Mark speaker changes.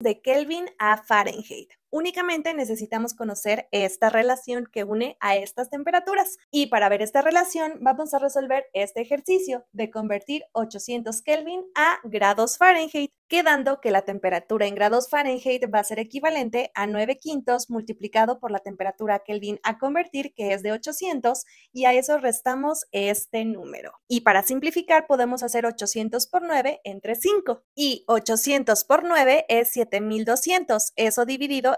Speaker 1: de Kelvin a Fahrenheit. Únicamente necesitamos conocer esta relación que une a estas temperaturas. Y para ver esta relación vamos a resolver este ejercicio de convertir 800 Kelvin a grados Fahrenheit, quedando que la temperatura en grados Fahrenheit va a ser equivalente a 9 quintos multiplicado por la temperatura Kelvin a convertir, que es de 800, y a eso restamos este número. Y para simplificar podemos hacer 800 por 9 entre 5. Y 800 por 9 es 7200, eso dividido